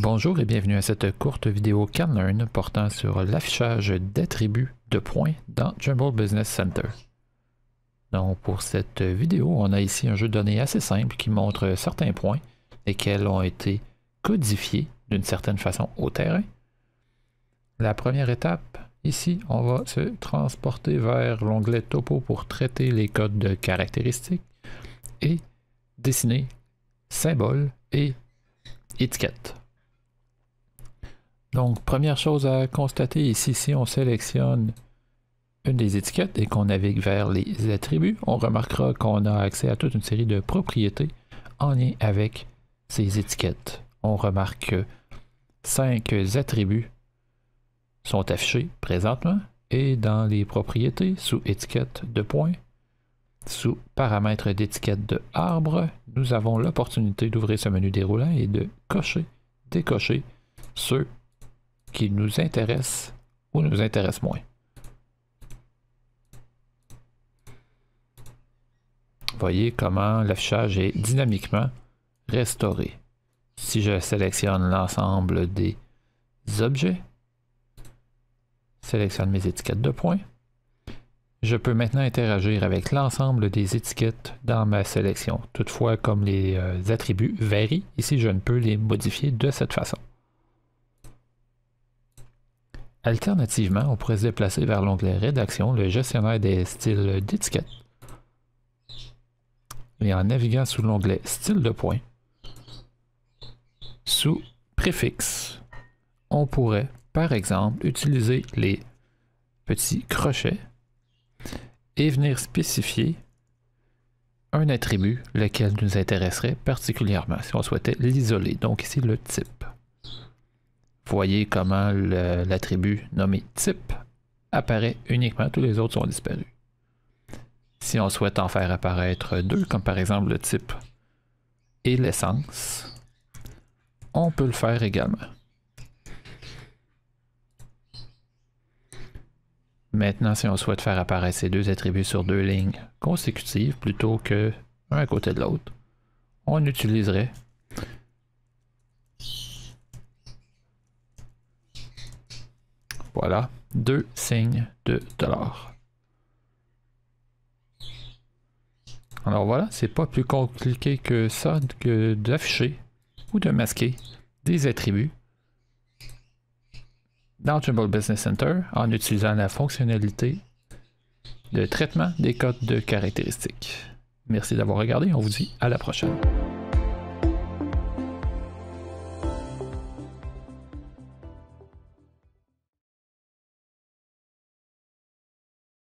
Bonjour et bienvenue à cette courte vidéo CanLearn portant sur l'affichage d'attributs de points dans Jumbo Business Center. Donc pour cette vidéo, on a ici un jeu de données assez simple qui montre certains points et lesquels ont été codifiés d'une certaine façon au terrain. La première étape, ici, on va se transporter vers l'onglet Topo pour traiter les codes de caractéristiques et dessiner symboles et étiquettes. Donc, première chose à constater ici, si on sélectionne une des étiquettes et qu'on navigue vers les attributs, on remarquera qu'on a accès à toute une série de propriétés en lien avec ces étiquettes. On remarque que cinq attributs sont affichés présentement et dans les propriétés sous étiquette de points, sous paramètres d'étiquette de arbre, nous avons l'opportunité d'ouvrir ce menu déroulant et de cocher, décocher ceux nous intéresse ou nous intéresse moins. Voyez comment l'affichage est dynamiquement restauré. Si je sélectionne l'ensemble des objets, sélectionne mes étiquettes de points, je peux maintenant interagir avec l'ensemble des étiquettes dans ma sélection. Toutefois, comme les euh, attributs varient, ici je ne peux les modifier de cette façon. Alternativement, on pourrait se déplacer vers l'onglet Rédaction, le gestionnaire des styles d'étiquette. Et en naviguant sous l'onglet Style de point, sous Préfixe, on pourrait, par exemple, utiliser les petits crochets et venir spécifier un attribut lequel nous intéresserait particulièrement si on souhaitait l'isoler, donc ici le type. Voyez comment l'attribut nommé type apparaît uniquement, tous les autres sont disparus. Si on souhaite en faire apparaître deux, comme par exemple le type et l'essence, on peut le faire également. Maintenant, si on souhaite faire apparaître ces deux attributs sur deux lignes consécutives plutôt que un à côté de l'autre, on utiliserait Voilà, deux signes de dollars. Alors voilà, c'est pas plus compliqué que ça que d'afficher ou de masquer des attributs dans Jumble Business Center en utilisant la fonctionnalité de traitement des codes de caractéristiques. Merci d'avoir regardé, on vous dit à la prochaine.